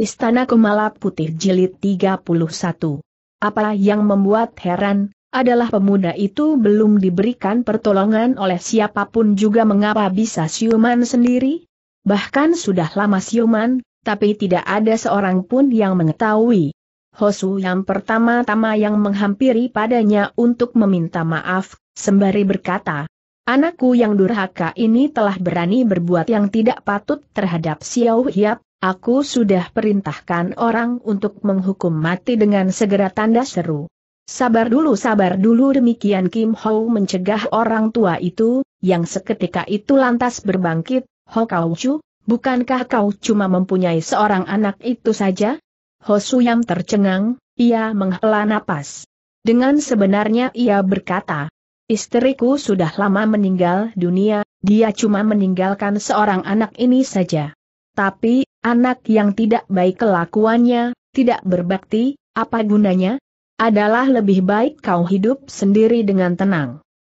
Istana Kumala Putih Jilid 31. Apa yang membuat heran, adalah pemuda itu belum diberikan pertolongan oleh siapapun juga mengapa bisa siuman sendiri? Bahkan sudah lama siuman, tapi tidak ada seorang pun yang mengetahui. Hosu yang pertama-tama yang menghampiri padanya untuk meminta maaf, sembari berkata, Anakku yang durhaka ini telah berani berbuat yang tidak patut terhadap Xiao Hiap, Aku sudah perintahkan orang untuk menghukum mati dengan segera tanda seru. Sabar dulu sabar dulu demikian Kim Ho mencegah orang tua itu, yang seketika itu lantas berbangkit, Ho Kau Chu, bukankah kau cuma mempunyai seorang anak itu saja? Ho Yam tercengang, ia menghela napas. Dengan sebenarnya ia berkata, istriku sudah lama meninggal dunia, dia cuma meninggalkan seorang anak ini saja. Tapi, anak yang tidak baik kelakuannya, tidak berbakti, apa gunanya? Adalah lebih baik kau hidup sendiri dengan tenang.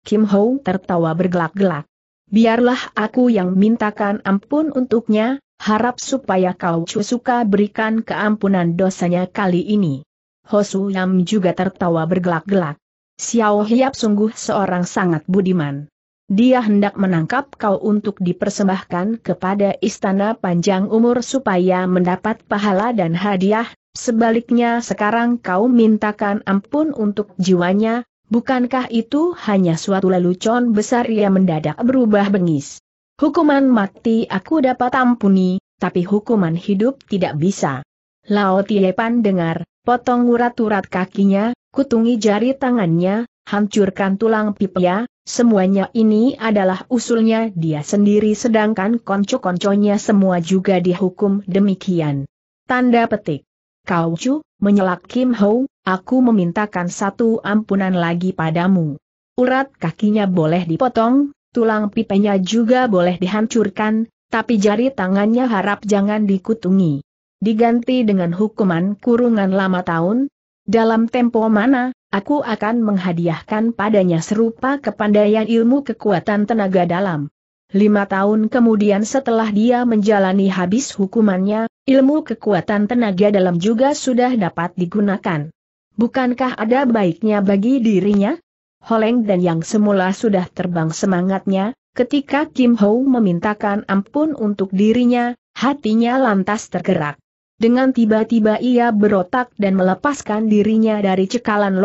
Kim Ho tertawa bergelak-gelak. Biarlah aku yang mintakan ampun untuknya, harap supaya kau suka berikan keampunan dosanya kali ini. Ho Su Yam juga tertawa bergelak-gelak. Xiao Hiap sungguh seorang sangat budiman. Dia hendak menangkap kau untuk dipersembahkan kepada istana panjang umur supaya mendapat pahala dan hadiah, sebaliknya sekarang kau mintakan ampun untuk jiwanya, bukankah itu hanya suatu lelucon besar Ia mendadak berubah bengis? Hukuman mati aku dapat ampuni, tapi hukuman hidup tidak bisa. Lao Tiepan dengar, potong urat-urat kakinya, kutungi jari tangannya, hancurkan tulang pipinya, semuanya ini adalah usulnya dia sendiri sedangkan konco-konconya semua juga dihukum demikian. Tanda petik. Kau cu, menyelak Kim Ho, aku memintakan satu ampunan lagi padamu. Urat kakinya boleh dipotong, tulang pipenya juga boleh dihancurkan, tapi jari tangannya harap jangan dikutungi. Diganti dengan hukuman kurungan lama tahun, dalam tempo mana, aku akan menghadiahkan padanya serupa kepandaian ilmu kekuatan tenaga dalam. Lima tahun kemudian setelah dia menjalani habis hukumannya, ilmu kekuatan tenaga dalam juga sudah dapat digunakan. Bukankah ada baiknya bagi dirinya? Holeng dan yang semula sudah terbang semangatnya, ketika Kim Ho memintakan ampun untuk dirinya, hatinya lantas tergerak. Dengan tiba-tiba ia berotak dan melepaskan dirinya dari cekalan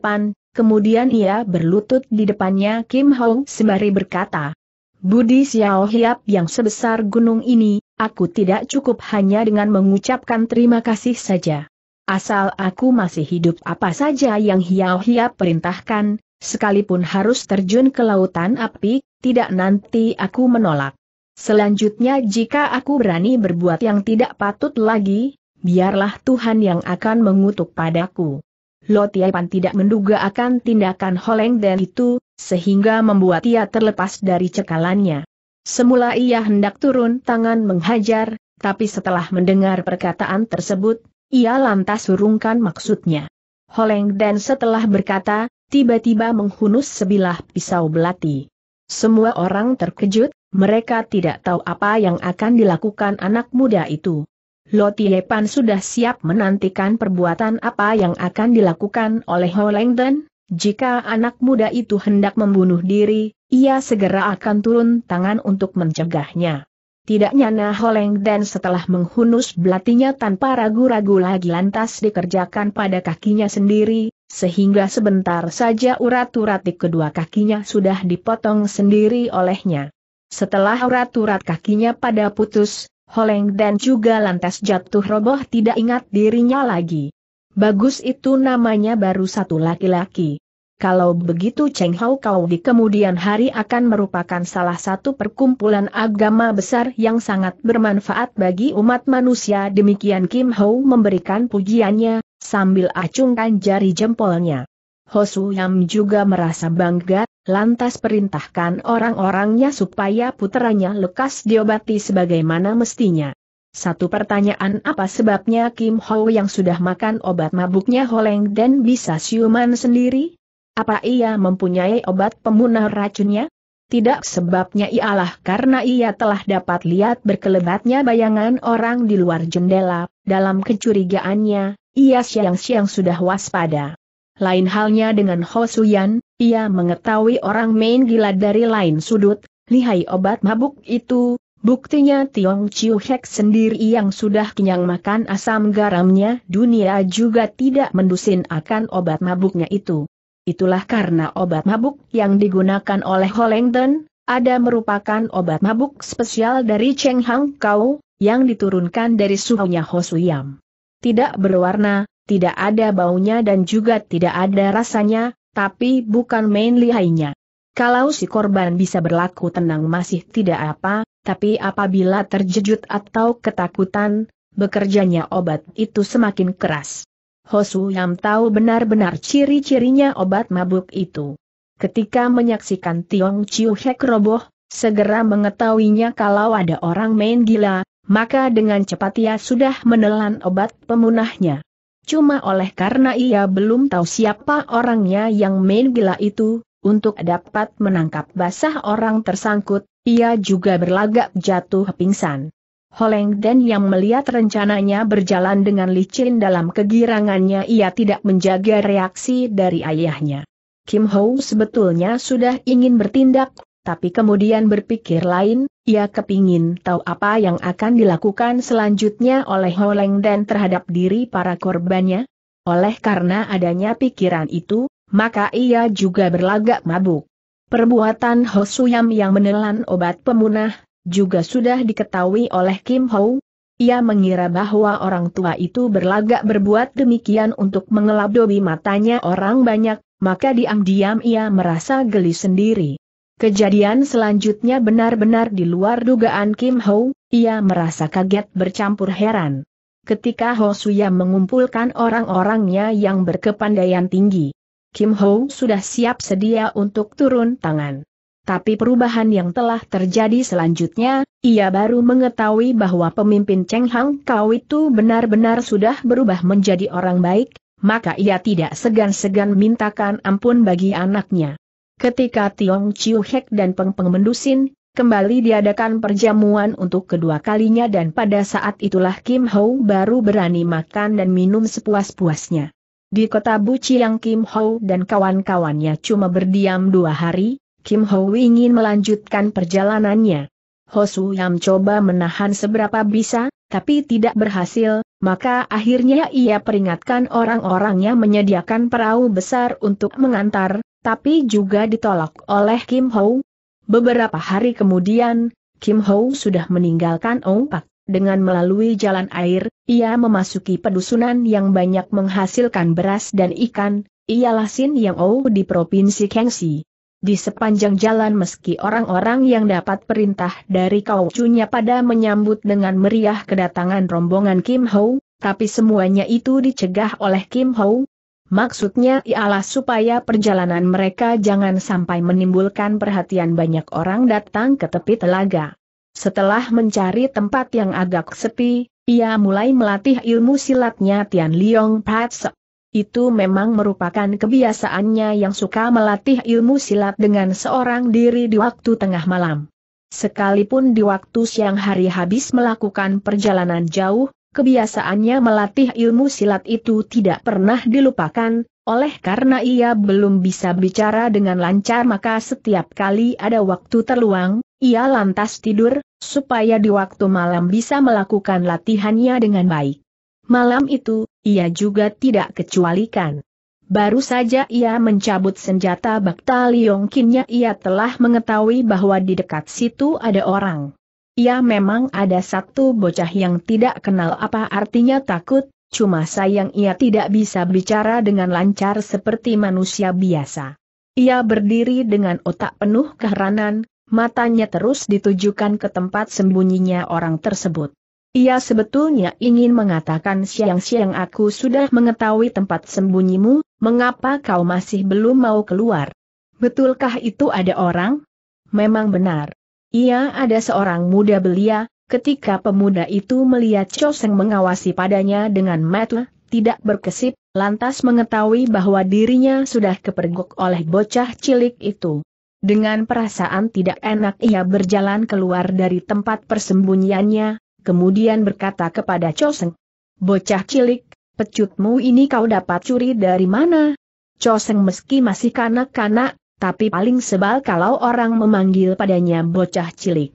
Pan, kemudian ia berlutut di depannya Kim Hong sembari berkata, Budi Xiao Hiap yang sebesar gunung ini, aku tidak cukup hanya dengan mengucapkan terima kasih saja. Asal aku masih hidup apa saja yang Hiao Hiap perintahkan, sekalipun harus terjun ke lautan api, tidak nanti aku menolak. Selanjutnya jika aku berani berbuat yang tidak patut lagi, biarlah Tuhan yang akan mengutuk padaku. Lotiapan tidak menduga akan tindakan Holeng dan itu, sehingga membuat ia terlepas dari cekalannya. Semula ia hendak turun tangan menghajar, tapi setelah mendengar perkataan tersebut, ia lantas urungkan maksudnya. Holeng dan setelah berkata, tiba-tiba menghunus sebilah pisau belati. Semua orang terkejut, mereka tidak tahu apa yang akan dilakukan anak muda itu. Lotie Pan sudah siap menantikan perbuatan apa yang akan dilakukan oleh Holengden. Jika anak muda itu hendak membunuh diri, ia segera akan turun tangan untuk mencegahnya. Tidak nyana dan setelah menghunus belatinya tanpa ragu-ragu lagi lantas dikerjakan pada kakinya sendiri, sehingga sebentar saja urat-urat di kedua kakinya sudah dipotong sendiri olehnya. Setelah urat-urat kakinya pada putus, Holeng dan juga lantas jatuh roboh tidak ingat dirinya lagi. Bagus itu namanya baru satu laki-laki. Kalau begitu Cheng Hao Kau di kemudian hari akan merupakan salah satu perkumpulan agama besar yang sangat bermanfaat bagi umat manusia demikian Kim Ho memberikan pujiannya, sambil acungkan jari jempolnya. Hosu Su Yam juga merasa bangga, lantas perintahkan orang-orangnya supaya putranya lekas diobati sebagaimana mestinya. Satu pertanyaan apa sebabnya Kim Ho yang sudah makan obat mabuknya Holeng dan bisa siuman sendiri? Apa ia mempunyai obat pemunah racunnya? Tidak sebabnya ialah karena ia telah dapat lihat berkelebatnya bayangan orang di luar jendela, dalam kecurigaannya, ia siang-siang sudah waspada. Lain halnya dengan Ho Suyan, ia mengetahui orang main gila dari lain sudut, lihai obat mabuk itu, buktinya Tiong Chiu Hek sendiri yang sudah kenyang makan asam garamnya dunia juga tidak mendusin akan obat mabuknya itu. Itulah karena obat mabuk yang digunakan oleh Holengden, ada merupakan obat mabuk spesial dari Cheng Hang Kau, yang diturunkan dari suhunya Ho Suyam. Tidak berwarna, tidak ada baunya dan juga tidak ada rasanya, tapi bukan main lihainya. Kalau si korban bisa berlaku tenang masih tidak apa, tapi apabila terjejut atau ketakutan, bekerjanya obat itu semakin keras. Hosu yang tahu benar-benar ciri-cirinya obat mabuk itu. Ketika menyaksikan Tiong Chiu Hek roboh, segera mengetahuinya kalau ada orang main gila, maka dengan cepat ia sudah menelan obat pemunahnya. Cuma oleh karena ia belum tahu siapa orangnya yang main gila itu, untuk dapat menangkap basah orang tersangkut, ia juga berlagak jatuh pingsan. Holeng Dan yang melihat rencananya berjalan dengan licin dalam kegirangannya ia tidak menjaga reaksi dari ayahnya. Kim Ho sebetulnya sudah ingin bertindak tapi kemudian berpikir lain, ia kepingin tahu apa yang akan dilakukan selanjutnya oleh Holeng dan terhadap diri para korbannya. Oleh karena adanya pikiran itu, maka ia juga berlagak mabuk. Perbuatan Hosuyam yang menelan obat pemunah, juga sudah diketahui oleh Kim Ho. Ia mengira bahwa orang tua itu berlagak berbuat demikian untuk mengelabdobi matanya orang banyak, maka diam-diam ia merasa geli sendiri. Kejadian selanjutnya benar-benar di luar dugaan Kim Ho, ia merasa kaget bercampur heran. Ketika Ho Suya mengumpulkan orang-orangnya yang berkepandaian tinggi, Kim Ho sudah siap sedia untuk turun tangan. Tapi perubahan yang telah terjadi selanjutnya, ia baru mengetahui bahwa pemimpin Cheng Hang Kau itu benar-benar sudah berubah menjadi orang baik, maka ia tidak segan-segan mintakan ampun bagi anaknya. Ketika Tiong Chiu Hek dan Peng Peng mendusin, kembali diadakan perjamuan untuk kedua kalinya dan pada saat itulah Kim Ho baru berani makan dan minum sepuas-puasnya. Di kota Buciang Kim Ho dan kawan-kawannya cuma berdiam dua hari, Kim Ho ingin melanjutkan perjalanannya. Ho Su Yam coba menahan seberapa bisa, tapi tidak berhasil, maka akhirnya ia peringatkan orang-orangnya menyediakan perahu besar untuk mengantar, tapi juga ditolak oleh Kim Ho. Beberapa hari kemudian, Kim Ho sudah meninggalkan Ong Pak. Dengan melalui jalan air, ia memasuki pedusunan yang banyak menghasilkan beras dan ikan, ialah Sin Yang Ou di Provinsi Kengsi. Di sepanjang jalan meski orang-orang yang dapat perintah dari kaucunya pada menyambut dengan meriah kedatangan rombongan Kim Ho, tapi semuanya itu dicegah oleh Kim Ho, Maksudnya ialah supaya perjalanan mereka jangan sampai menimbulkan perhatian banyak orang datang ke tepi telaga. Setelah mencari tempat yang agak sepi, ia mulai melatih ilmu silatnya Tian Liong Patse. Itu memang merupakan kebiasaannya yang suka melatih ilmu silat dengan seorang diri di waktu tengah malam. Sekalipun di waktu siang hari habis melakukan perjalanan jauh, kebiasaannya melatih ilmu silat itu tidak pernah dilupakan, oleh karena ia belum bisa bicara dengan lancar maka setiap kali ada waktu terluang, ia lantas tidur, supaya di waktu malam bisa melakukan latihannya dengan baik. Malam itu, ia juga tidak kecualikan. Baru saja ia mencabut senjata bakta Liongkinnya ia telah mengetahui bahwa di dekat situ ada orang. Ia memang ada satu bocah yang tidak kenal apa artinya takut, cuma sayang ia tidak bisa bicara dengan lancar seperti manusia biasa. Ia berdiri dengan otak penuh keheranan, matanya terus ditujukan ke tempat sembunyinya orang tersebut. Ia sebetulnya ingin mengatakan siang-siang aku sudah mengetahui tempat sembunyimu, mengapa kau masih belum mau keluar? Betulkah itu ada orang? Memang benar. Ia ada seorang muda belia, ketika pemuda itu melihat Choseng mengawasi padanya dengan mata, tidak berkesip, lantas mengetahui bahwa dirinya sudah kepergok oleh bocah cilik itu. Dengan perasaan tidak enak ia berjalan keluar dari tempat persembunyiannya, kemudian berkata kepada Choseng, Bocah cilik, pecutmu ini kau dapat curi dari mana? Choseng meski masih kanak-kanak, tapi paling sebal kalau orang memanggil padanya bocah cilik.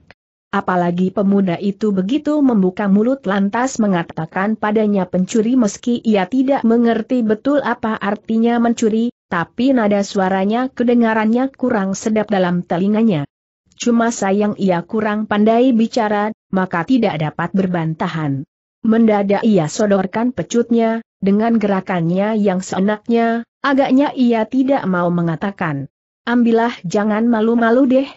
Apalagi pemuda itu begitu membuka mulut lantas mengatakan padanya pencuri meski ia tidak mengerti betul apa artinya mencuri, tapi nada suaranya kedengarannya kurang sedap dalam telinganya. Cuma sayang ia kurang pandai bicara, maka tidak dapat berbantahan. Mendadak ia sodorkan pecutnya, dengan gerakannya yang seenaknya, agaknya ia tidak mau mengatakan. Ambillah jangan malu-malu deh.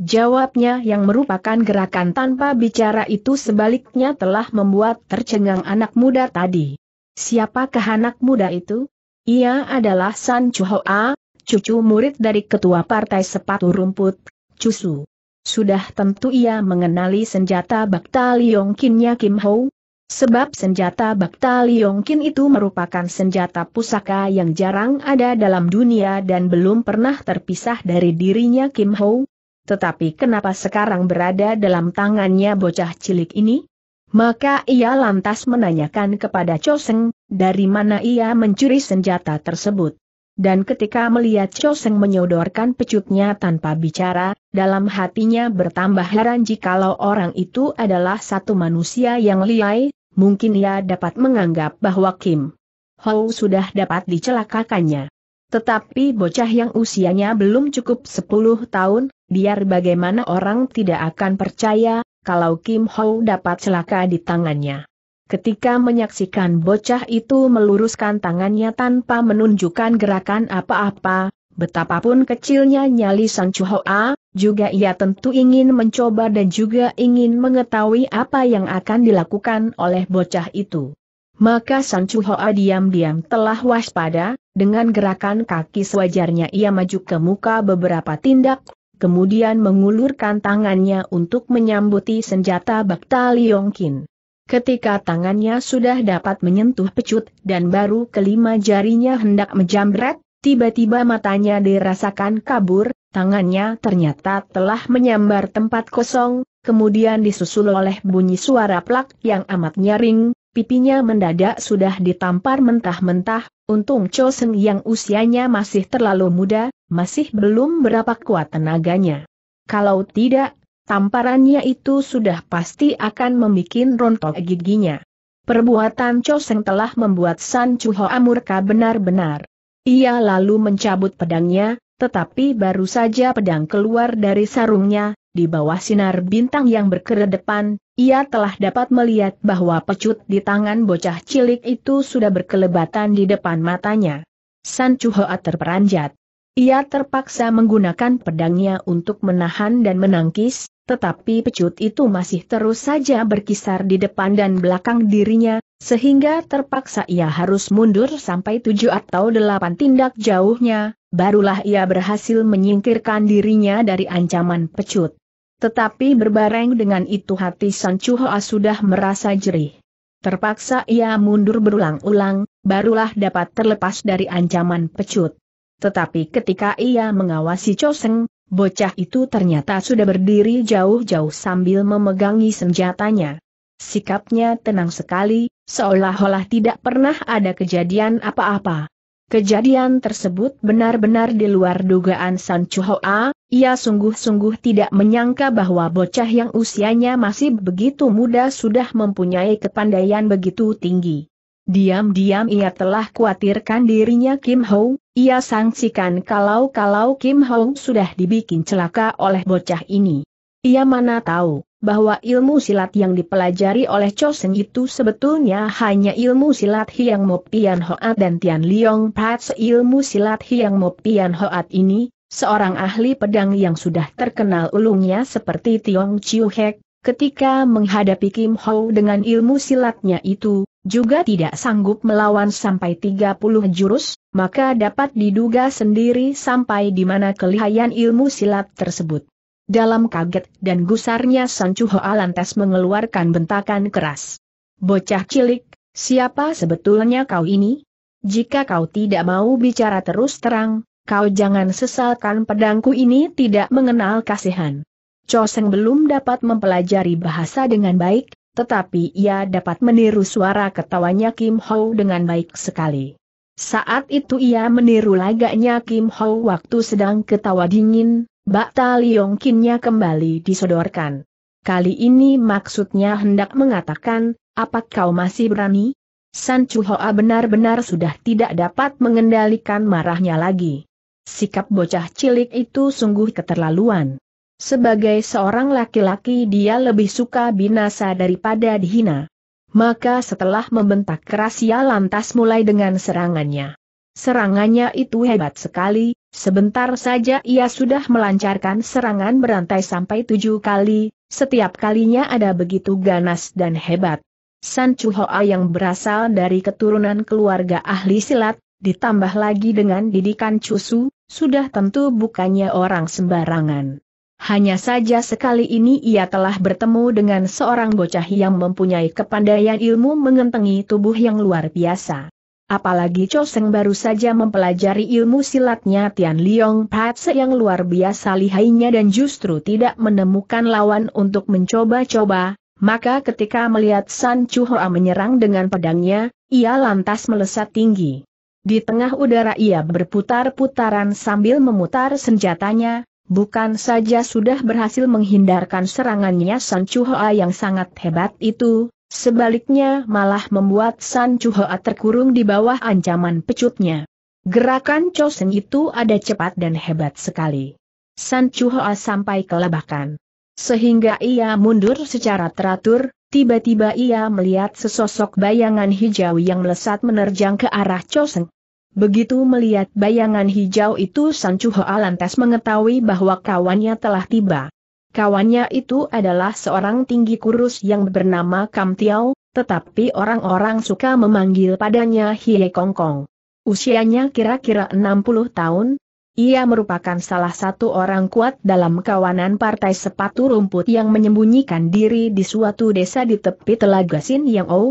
Jawabnya yang merupakan gerakan tanpa bicara itu sebaliknya telah membuat tercengang anak muda tadi. Siapakah anak muda itu? Ia adalah San Chuhoa, cucu murid dari ketua partai sepatu rumput, Cusu. Sudah tentu ia mengenali senjata bakta Liong Kim Ho, Sebab senjata Bakta Liongkin itu merupakan senjata pusaka yang jarang ada dalam dunia dan belum pernah terpisah dari dirinya Kim Ho. Tetapi kenapa sekarang berada dalam tangannya bocah cilik ini? Maka ia lantas menanyakan kepada Choseng, dari mana ia mencuri senjata tersebut. Dan ketika melihat Choseng menyodorkan pecutnya tanpa bicara, dalam hatinya bertambah heran jikalau orang itu adalah satu manusia yang liai, mungkin ia dapat menganggap bahwa Kim Hou sudah dapat dicelakakannya. Tetapi bocah yang usianya belum cukup 10 tahun, biar bagaimana orang tidak akan percaya, kalau Kim Hou dapat celaka di tangannya. Ketika menyaksikan bocah itu meluruskan tangannya tanpa menunjukkan gerakan apa-apa, Betapapun kecilnya nyali Sang Chuhoa, juga ia tentu ingin mencoba dan juga ingin mengetahui apa yang akan dilakukan oleh bocah itu. Maka Sang Chuhoa diam-diam telah waspada, dengan gerakan kaki sewajarnya ia maju ke muka beberapa tindak, kemudian mengulurkan tangannya untuk menyambuti senjata Bakta Liongkin. Ketika tangannya sudah dapat menyentuh pecut dan baru kelima jarinya hendak menjambret, Tiba-tiba matanya dirasakan kabur, tangannya ternyata telah menyambar tempat kosong, kemudian disusul oleh bunyi suara plak yang amat nyaring, pipinya mendadak sudah ditampar mentah-mentah, untung Chosen yang usianya masih terlalu muda, masih belum berapa kuat tenaganya. Kalau tidak, tamparannya itu sudah pasti akan membuat rontok giginya. Perbuatan Chosen telah membuat San Chuho Amurka benar-benar ia lalu mencabut pedangnya, tetapi baru saja pedang keluar dari sarungnya, di bawah sinar bintang yang berkedepan, ia telah dapat melihat bahwa pecut di tangan bocah cilik itu sudah berkelebatan di depan matanya. San Chuhoa terperanjat. Ia terpaksa menggunakan pedangnya untuk menahan dan menangkis, tetapi pecut itu masih terus saja berkisar di depan dan belakang dirinya, sehingga terpaksa ia harus mundur sampai tujuh atau delapan tindak jauhnya, barulah ia berhasil menyingkirkan dirinya dari ancaman pecut. Tetapi berbareng dengan itu hati Sanchu Hoa sudah merasa jerih. Terpaksa ia mundur berulang-ulang, barulah dapat terlepas dari ancaman pecut. Tetapi ketika ia mengawasi Coseng, bocah itu ternyata sudah berdiri jauh-jauh sambil memegangi senjatanya. Sikapnya tenang sekali, seolah-olah tidak pernah ada kejadian apa-apa. Kejadian tersebut benar-benar di luar dugaan San Chuhoa, ia sungguh-sungguh tidak menyangka bahwa bocah yang usianya masih begitu muda sudah mempunyai kepandaian begitu tinggi. Diam-diam ia telah khawatirkan dirinya Kim Ho, ia sangsikan kalau-kalau Kim Ho sudah dibikin celaka oleh bocah ini. Ia mana tahu, bahwa ilmu silat yang dipelajari oleh Chosen itu sebetulnya hanya ilmu silat Hiang Mo Pian Hoat dan Tian Liong Pats ilmu silat Hiang Mo Pian Hoat ini, seorang ahli pedang yang sudah terkenal ulungnya seperti Tiong Chiu Hek, ketika menghadapi Kim Ho dengan ilmu silatnya itu, juga tidak sanggup melawan sampai 30 jurus, maka dapat diduga sendiri sampai di mana kelihayan ilmu silat tersebut. Dalam kaget dan gusarnya San Chuhoa lantas mengeluarkan bentakan keras. Bocah cilik, siapa sebetulnya kau ini? Jika kau tidak mau bicara terus terang, kau jangan sesalkan pedangku ini tidak mengenal kasihan. Choseng belum dapat mempelajari bahasa dengan baik, tetapi ia dapat meniru suara ketawanya Kim Ho dengan baik sekali. Saat itu ia meniru lagaknya Kim Ho waktu sedang ketawa dingin, Bakta Liongkinnya kembali disodorkan. Kali ini maksudnya hendak mengatakan, apa kau masih berani? San Chuhoa benar-benar sudah tidak dapat mengendalikan marahnya lagi. Sikap bocah cilik itu sungguh keterlaluan. Sebagai seorang laki-laki dia lebih suka binasa daripada dihina. Maka setelah membentak keras ia lantas mulai dengan serangannya. Serangannya itu hebat sekali, Sebentar saja ia sudah melancarkan serangan berantai sampai tujuh kali, setiap kalinya ada begitu ganas dan hebat. San Chuhoa yang berasal dari keturunan keluarga ahli silat, ditambah lagi dengan didikan Chusu, sudah tentu bukannya orang sembarangan. Hanya saja sekali ini ia telah bertemu dengan seorang bocah yang mempunyai kepandaian ilmu mengentengi tubuh yang luar biasa. Apalagi Choseng baru saja mempelajari ilmu silatnya Tian Liong Patse yang luar biasa lihainya dan justru tidak menemukan lawan untuk mencoba-coba, maka ketika melihat San Chu Hoa menyerang dengan pedangnya, ia lantas melesat tinggi. Di tengah udara ia berputar-putaran sambil memutar senjatanya, bukan saja sudah berhasil menghindarkan serangannya San Chu Hoa yang sangat hebat itu, Sebaliknya malah membuat San Chuhoa terkurung di bawah ancaman pecutnya. Gerakan Chosen itu ada cepat dan hebat sekali. San Chuhoa sampai kelebakan. Sehingga ia mundur secara teratur, tiba-tiba ia melihat sesosok bayangan hijau yang melesat menerjang ke arah Chosen. Begitu melihat bayangan hijau itu San Chuhoa lantas mengetahui bahwa kawannya telah tiba. Kawannya itu adalah seorang tinggi kurus yang bernama Kam Tiao, tetapi orang-orang suka memanggil padanya Hie Kong Kong. Usianya kira-kira 60 tahun, ia merupakan salah satu orang kuat dalam kawanan partai sepatu rumput yang menyembunyikan diri di suatu desa di tepi telaga Sin Yang Ou,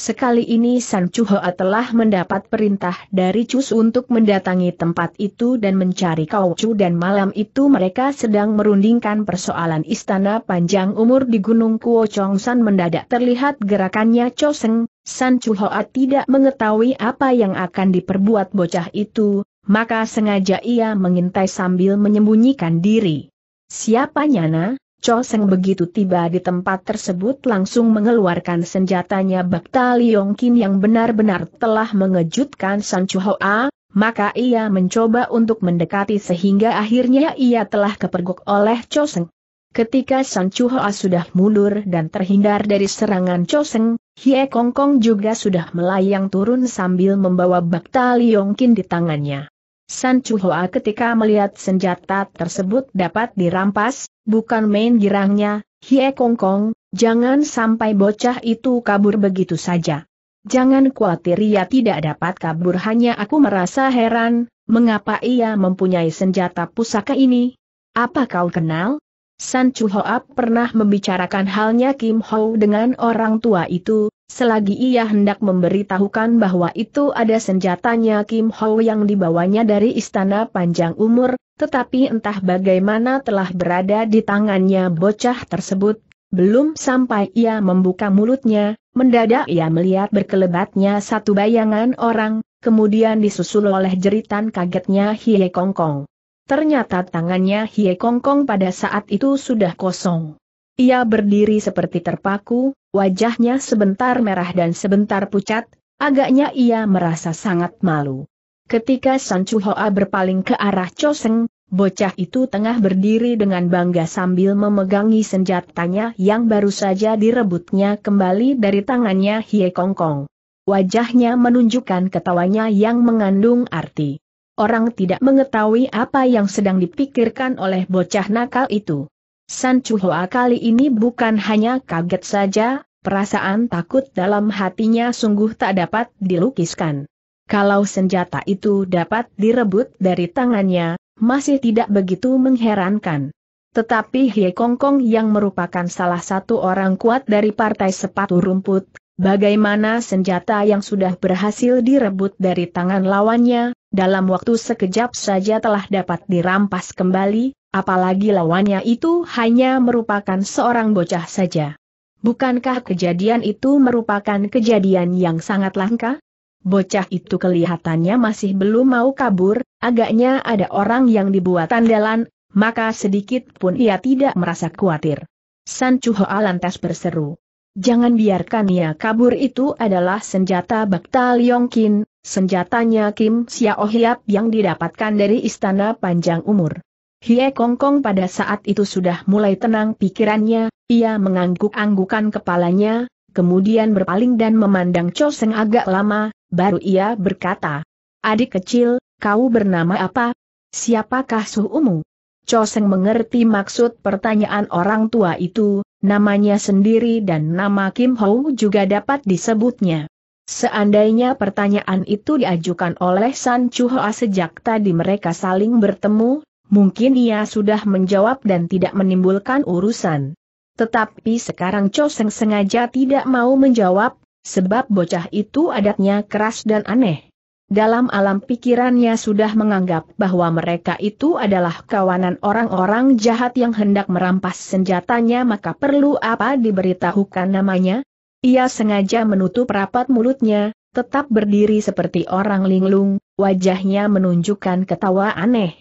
Sekali ini San Chuhoa telah mendapat perintah dari Cus untuk mendatangi tempat itu dan mencari Kau Chu dan malam itu mereka sedang merundingkan persoalan istana panjang umur di Gunung Kuo Chong San mendadak terlihat gerakannya Choseng San Chuhoa tidak mengetahui apa yang akan diperbuat bocah itu, maka sengaja ia mengintai sambil menyembunyikan diri. Siapa Nyana? Cho begitu tiba di tempat tersebut langsung mengeluarkan senjatanya Bakta Liong yang benar-benar telah mengejutkan San Chu maka ia mencoba untuk mendekati sehingga akhirnya ia telah kepergok oleh Cho Ketika San Chu sudah mundur dan terhindar dari serangan Cho Seng, Hie Kong juga sudah melayang turun sambil membawa Bakta Liong di tangannya. San Chuhua ketika melihat senjata tersebut dapat dirampas, bukan main girangnya, Hie Kong Kong, jangan sampai bocah itu kabur begitu saja. Jangan khawatir ia tidak dapat kabur hanya aku merasa heran, mengapa ia mempunyai senjata pusaka ini? Apa kau kenal? San Chuhoap pernah membicarakan halnya Kim Ho dengan orang tua itu, Selagi ia hendak memberitahukan bahwa itu ada senjatanya Kim Ho yang dibawanya dari istana panjang umur, tetapi entah bagaimana telah berada di tangannya bocah tersebut, belum sampai ia membuka mulutnya, mendadak ia melihat berkelebatnya satu bayangan orang, kemudian disusul oleh jeritan kagetnya Hie Kong. Ternyata tangannya Hie Kong pada saat itu sudah kosong. Ia berdiri seperti terpaku, wajahnya sebentar merah dan sebentar pucat, agaknya ia merasa sangat malu. Ketika San Chuhoa berpaling ke arah Choseng, bocah itu tengah berdiri dengan bangga sambil memegangi senjatanya yang baru saja direbutnya kembali dari tangannya Hie Kong Kong. Wajahnya menunjukkan ketawanya yang mengandung arti. Orang tidak mengetahui apa yang sedang dipikirkan oleh bocah nakal itu. San Chuhua kali ini bukan hanya kaget saja, perasaan takut dalam hatinya sungguh tak dapat dilukiskan. Kalau senjata itu dapat direbut dari tangannya, masih tidak begitu mengherankan. Tetapi Hie Kong Kong yang merupakan salah satu orang kuat dari partai sepatu rumput, bagaimana senjata yang sudah berhasil direbut dari tangan lawannya, dalam waktu sekejap saja telah dapat dirampas kembali, Apalagi lawannya itu hanya merupakan seorang bocah saja. Bukankah kejadian itu merupakan kejadian yang sangat langka? Bocah itu kelihatannya masih belum mau kabur, agaknya ada orang yang dibuat tandalan. maka sedikit pun ia tidak merasa khawatir. San Chuhoa lantas berseru. Jangan biarkan ia kabur itu adalah senjata Bakta Yongkin, senjatanya Kim Xiao Hiap yang didapatkan dari Istana Panjang Umur. Hie Kong Kong pada saat itu sudah mulai tenang pikirannya, ia mengangguk-anggukan kepalanya, kemudian berpaling dan memandang Cho Seng agak lama, baru ia berkata, Adik kecil, kau bernama apa? Siapakah suhumu? Cho Seng mengerti maksud pertanyaan orang tua itu, namanya sendiri dan nama Kim Ho juga dapat disebutnya. Seandainya pertanyaan itu diajukan oleh San Chuhua sejak tadi mereka saling bertemu, Mungkin ia sudah menjawab dan tidak menimbulkan urusan. Tetapi sekarang Choseng sengaja tidak mau menjawab, sebab bocah itu adatnya keras dan aneh. Dalam alam pikirannya sudah menganggap bahwa mereka itu adalah kawanan orang-orang jahat yang hendak merampas senjatanya maka perlu apa diberitahukan namanya? Ia sengaja menutup rapat mulutnya, tetap berdiri seperti orang linglung, wajahnya menunjukkan ketawa aneh.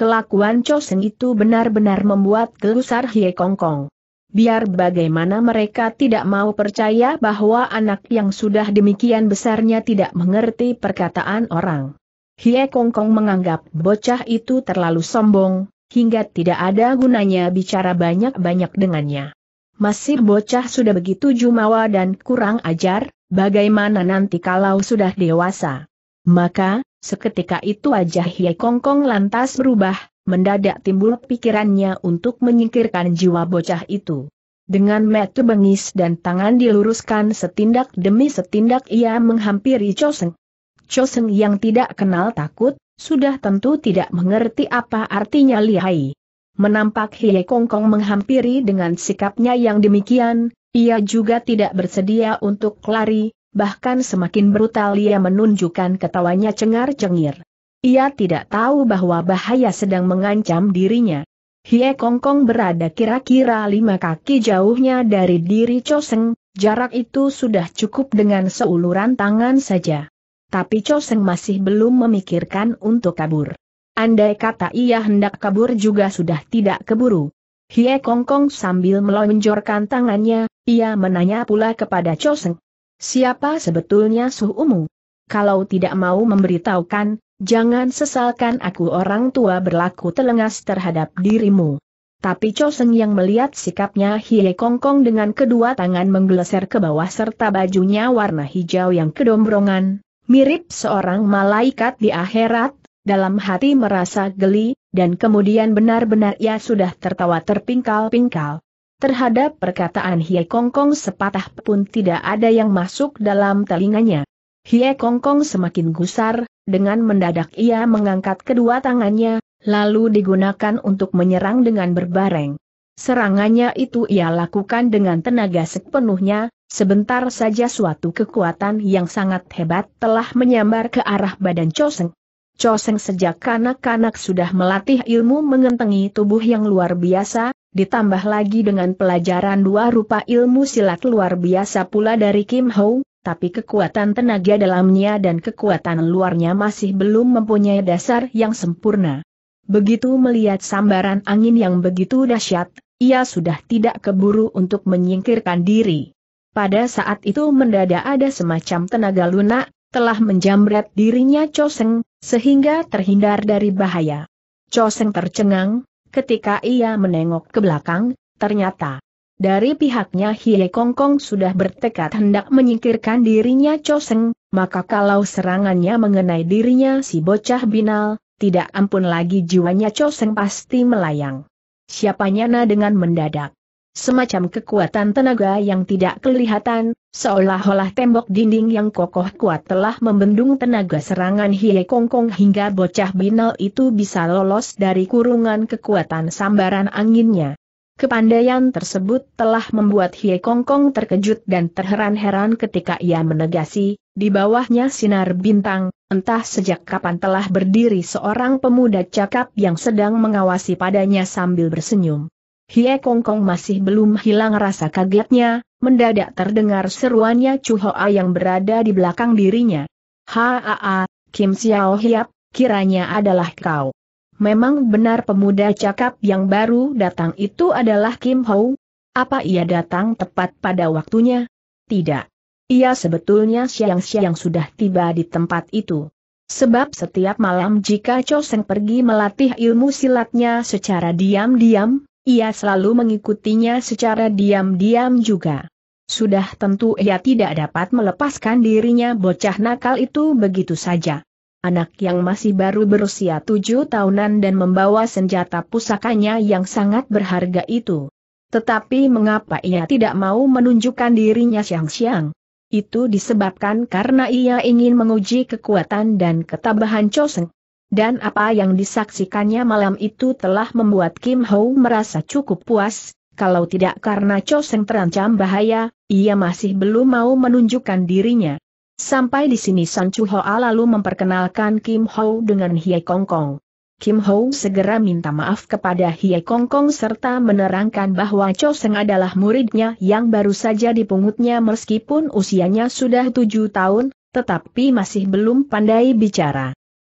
Kelakuan Chosen itu benar-benar membuat gelusar Hie Kong Kong. Biar bagaimana mereka tidak mau percaya bahwa anak yang sudah demikian besarnya tidak mengerti perkataan orang. Hie Kong Kong menganggap bocah itu terlalu sombong, hingga tidak ada gunanya bicara banyak-banyak dengannya. Masih bocah sudah begitu jumawa dan kurang ajar, bagaimana nanti kalau sudah dewasa? Maka, seketika itu wajah Hie Kongkong lantas berubah, mendadak timbul pikirannya untuk menyingkirkan jiwa bocah itu. Dengan metu bengis dan tangan diluruskan setindak demi setindak ia menghampiri Choseng. Choseng yang tidak kenal takut, sudah tentu tidak mengerti apa artinya lihai. Menampak Hie Kongkong menghampiri dengan sikapnya yang demikian, ia juga tidak bersedia untuk lari, bahkan semakin brutal ia menunjukkan ketawanya cengar-cengir. Ia tidak tahu bahwa bahaya sedang mengancam dirinya. Hie Kong berada kira-kira lima kaki jauhnya dari diri Choseng, jarak itu sudah cukup dengan seuluran tangan saja. Tapi Choseng masih belum memikirkan untuk kabur. Andai kata ia hendak kabur juga sudah tidak keburu. Hie Kong sambil melonjorkan tangannya, ia menanya pula kepada Choseng, Siapa sebetulnya Umu? Kalau tidak mau memberitahukan, jangan sesalkan aku orang tua berlaku telengas terhadap dirimu. Tapi Choseng yang melihat sikapnya Hie Kongkong dengan kedua tangan menggeleser ke bawah serta bajunya warna hijau yang kedombrongan, mirip seorang malaikat di akhirat, dalam hati merasa geli, dan kemudian benar-benar ia sudah tertawa terpingkal-pingkal. Terhadap perkataan Hie Kongkong sepatah pun tidak ada yang masuk dalam telinganya. Hie Kongkong semakin gusar, dengan mendadak ia mengangkat kedua tangannya, lalu digunakan untuk menyerang dengan berbareng. Serangannya itu ia lakukan dengan tenaga sepenuhnya, sebentar saja suatu kekuatan yang sangat hebat telah menyambar ke arah badan Choseng. Choseng sejak kanak-kanak sudah melatih ilmu mengentengi tubuh yang luar biasa, ditambah lagi dengan pelajaran dua rupa ilmu silat luar biasa pula dari Kim Ho, tapi kekuatan tenaga dalamnya dan kekuatan luarnya masih belum mempunyai dasar yang sempurna. Begitu melihat sambaran angin yang begitu dahsyat, ia sudah tidak keburu untuk menyingkirkan diri. Pada saat itu mendadak ada semacam tenaga lunak, telah menjamret dirinya Choseng, sehingga terhindar dari bahaya. Choseng tercengang, Ketika ia menengok ke belakang, ternyata dari pihaknya Hie Kong Kong sudah bertekad hendak menyingkirkan dirinya Coseng, maka kalau serangannya mengenai dirinya si bocah binal, tidak ampun lagi jiwanya Coseng pasti melayang. Siapanya na dengan mendadak semacam kekuatan tenaga yang tidak kelihatan, seolah-olah tembok dinding yang kokoh kuat telah membendung tenaga serangan Hie Kong hingga bocah binal itu bisa lolos dari kurungan kekuatan sambaran anginnya. Kepandaian tersebut telah membuat Hie Kong terkejut dan terheran-heran ketika ia menegasi, di bawahnya sinar bintang, entah sejak kapan telah berdiri seorang pemuda cakap yang sedang mengawasi padanya sambil bersenyum. Hie Kong Kong masih belum hilang rasa kagetnya, mendadak terdengar seruannya Chu Hoa yang berada di belakang dirinya. Haa, Kim Xiao Hiap, kiranya adalah kau. Memang benar pemuda cakap yang baru datang itu adalah Kim Ho? Apa ia datang tepat pada waktunya? Tidak. Ia sebetulnya siang-siang sudah tiba di tempat itu. Sebab setiap malam jika Choseng pergi melatih ilmu silatnya secara diam-diam, ia selalu mengikutinya secara diam-diam juga. Sudah tentu ia tidak dapat melepaskan dirinya bocah nakal itu begitu saja. Anak yang masih baru berusia tujuh tahunan dan membawa senjata pusakanya yang sangat berharga itu. Tetapi mengapa ia tidak mau menunjukkan dirinya siang-siang? Itu disebabkan karena ia ingin menguji kekuatan dan ketabahan Choseng dan apa yang disaksikannya malam itu telah membuat Kim Ho merasa cukup puas, kalau tidak karena Cho Seng terancam bahaya, ia masih belum mau menunjukkan dirinya. Sampai di sini San Chu Hoa lalu memperkenalkan Kim Ho dengan Hie Kong Kong. Kim Ho segera minta maaf kepada Hie Kong Kong serta menerangkan bahwa Cho Seng adalah muridnya yang baru saja dipungutnya meskipun usianya sudah tujuh tahun, tetapi masih belum pandai bicara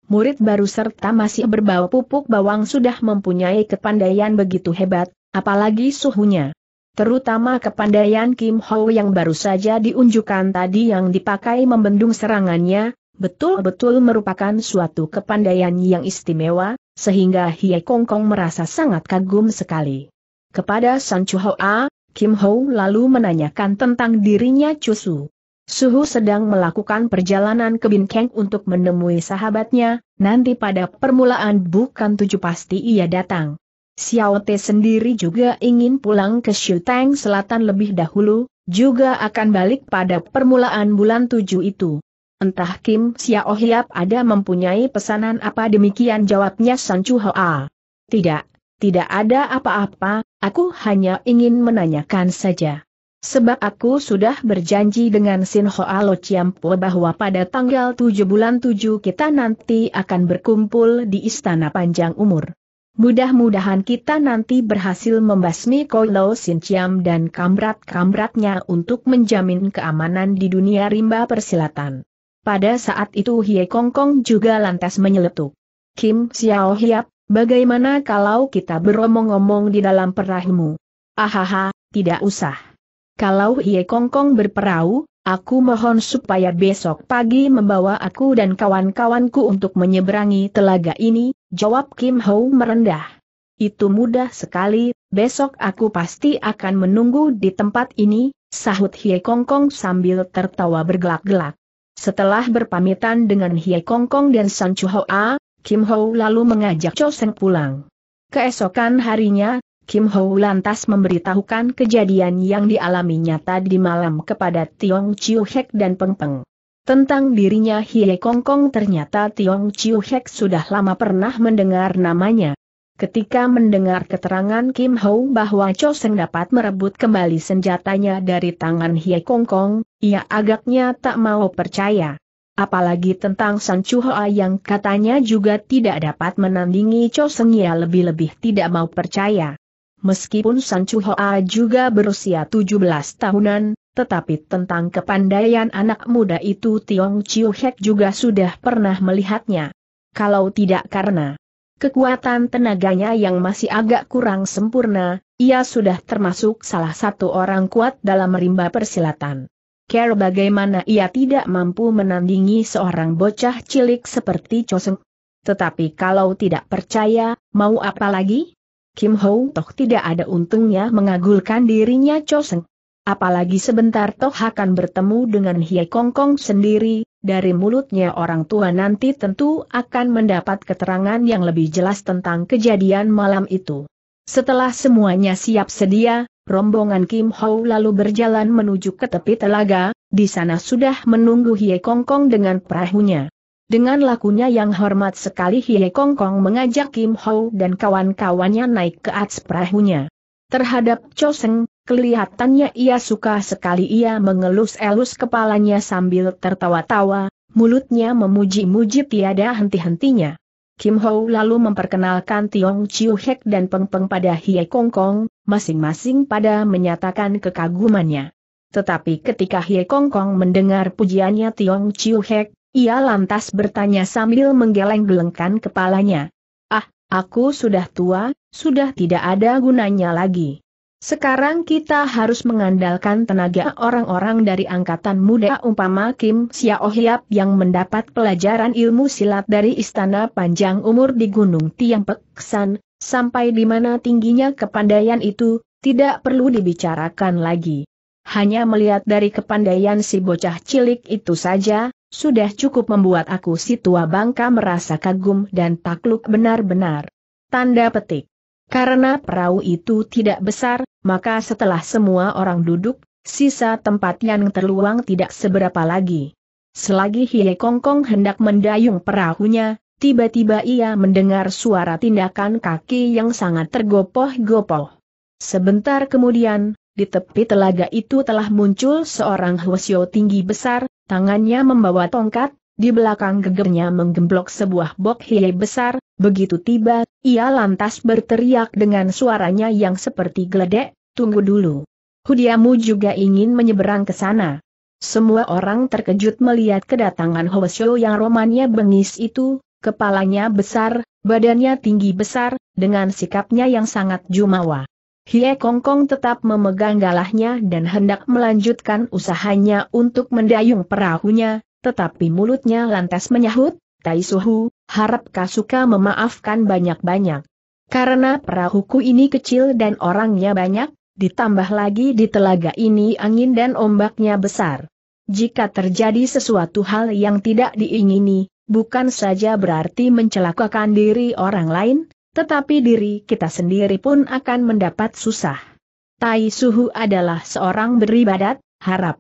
murid baru serta masih berbau pupuk bawang sudah mempunyai kepandaian begitu hebat, apalagi suhunya. Terutama kepandaian Kim Ho yang baru saja diunjukkan tadi yang dipakai membendung serangannya, betul-betul merupakan suatu kepandaian yang istimewa, sehingga Hie Kong Kong merasa sangat kagum sekali. Kepada San Chu Hoa, Kim Ho lalu menanyakan tentang dirinya Su. Suhu sedang melakukan perjalanan ke Binkeng untuk menemui sahabatnya, nanti pada permulaan bukan tujuh pasti ia datang. Xiao Te sendiri juga ingin pulang ke Tang Selatan lebih dahulu, juga akan balik pada permulaan bulan tujuh itu. Entah Kim Xiao Hiap ada mempunyai pesanan apa demikian jawabnya San Chu Hoa. Tidak, tidak ada apa-apa, aku hanya ingin menanyakan saja. Sebab aku sudah berjanji dengan Sin Hoa Lo Chiampo bahwa pada tanggal 7 bulan 7 kita nanti akan berkumpul di Istana Panjang Umur. Mudah-mudahan kita nanti berhasil membasmi Koi Lo Sin Chiam dan kamrat-kamratnya untuk menjamin keamanan di dunia rimba persilatan. Pada saat itu Hie Kong Kong juga lantas menyeletuk. Kim Xiao Hiap, bagaimana kalau kita beromong-omong di dalam perahmu? Ahaha, tidak usah. Kalau Ye Kongkong berperahu, aku mohon supaya besok pagi membawa aku dan kawan-kawanku untuk menyeberangi telaga ini, jawab Kim Ho merendah. Itu mudah sekali, besok aku pasti akan menunggu di tempat ini, sahut Hie Kongkong sambil tertawa bergelak-gelak. Setelah berpamitan dengan Hie Kongkong dan San Chu Hoa, Kim Ho lalu mengajak Cho Seng pulang. Keesokan harinya, Kim Ho lantas memberitahukan kejadian yang dialaminya tadi malam kepada Tiong Chiu Hek dan Peng Peng. Tentang dirinya Hie Kong Kong ternyata Tiong Chiu Hek sudah lama pernah mendengar namanya. Ketika mendengar keterangan Kim Ho bahwa Cho Seng dapat merebut kembali senjatanya dari tangan Hie Kong Kong, ia agaknya tak mau percaya. Apalagi tentang San Hoa yang katanya juga tidak dapat menandingi Cho Seng ia lebih-lebih tidak mau percaya. Meskipun Sancho Hoa juga berusia 17 tahunan, tetapi tentang kepandaian anak muda itu Tiong Chiu Hek juga sudah pernah melihatnya. Kalau tidak karena kekuatan tenaganya yang masih agak kurang sempurna, ia sudah termasuk salah satu orang kuat dalam rimba persilatan. Care bagaimana ia tidak mampu menandingi seorang bocah cilik seperti Choseng. Tetapi kalau tidak percaya, mau apa lagi? Kim Ho Toh tidak ada untungnya mengagulkan dirinya Seng. Apalagi sebentar Toh akan bertemu dengan Hie Kong Kong sendiri, dari mulutnya orang tua nanti tentu akan mendapat keterangan yang lebih jelas tentang kejadian malam itu. Setelah semuanya siap sedia, rombongan Kim Ho lalu berjalan menuju ke tepi telaga, di sana sudah menunggu Hie Kong Kong dengan perahunya. Dengan lakunya yang hormat sekali Hie Kong Kong mengajak Kim Ho dan kawan-kawannya naik ke atas perahunya. Terhadap Cho Seng, kelihatannya ia suka sekali ia mengelus-elus kepalanya sambil tertawa-tawa, mulutnya memuji-muji tiada henti-hentinya. Kim Ho lalu memperkenalkan Tiong Chiu Hek dan Peng Peng pada Hie Kong Kong, masing-masing pada menyatakan kekagumannya. Tetapi ketika Hie Kong Kong mendengar pujiannya Tiong Chiu Hek, ia lantas bertanya sambil menggeleng-gelengkan kepalanya. Ah, aku sudah tua, sudah tidak ada gunanya lagi. Sekarang kita harus mengandalkan tenaga orang-orang dari angkatan muda umpama Kim Xiao yang mendapat pelajaran ilmu silat dari istana panjang umur di Gunung Tiang Peksan, sampai di mana tingginya kepandaian itu, tidak perlu dibicarakan lagi. Hanya melihat dari kepandaian si bocah cilik itu saja, sudah cukup membuat aku si tua bangka merasa kagum dan takluk benar-benar. Tanda petik. Karena perahu itu tidak besar, maka setelah semua orang duduk, sisa tempat yang terluang tidak seberapa lagi. Selagi Hie Kongkong hendak mendayung perahunya, tiba-tiba ia mendengar suara tindakan kaki yang sangat tergopoh-gopoh. Sebentar kemudian, di tepi telaga itu telah muncul seorang hwasyo tinggi besar, Tangannya membawa tongkat, di belakang gegernya menggemblok sebuah bok hiei besar, begitu tiba, ia lantas berteriak dengan suaranya yang seperti geledek, tunggu dulu. Hudiamu juga ingin menyeberang ke sana. Semua orang terkejut melihat kedatangan Hoesyo yang romannya bengis itu, kepalanya besar, badannya tinggi besar, dengan sikapnya yang sangat jumawa. Hie Kongkong tetap memegang galahnya dan hendak melanjutkan usahanya untuk mendayung perahunya, tetapi mulutnya lantas menyahut, Tai Suhu, harap Kasuka memaafkan banyak-banyak. Karena perahuku ini kecil dan orangnya banyak, ditambah lagi di telaga ini angin dan ombaknya besar. Jika terjadi sesuatu hal yang tidak diingini, bukan saja berarti mencelakakan diri orang lain, tetapi diri kita sendiri pun akan mendapat susah. Tai Suhu adalah seorang beribadat, harap.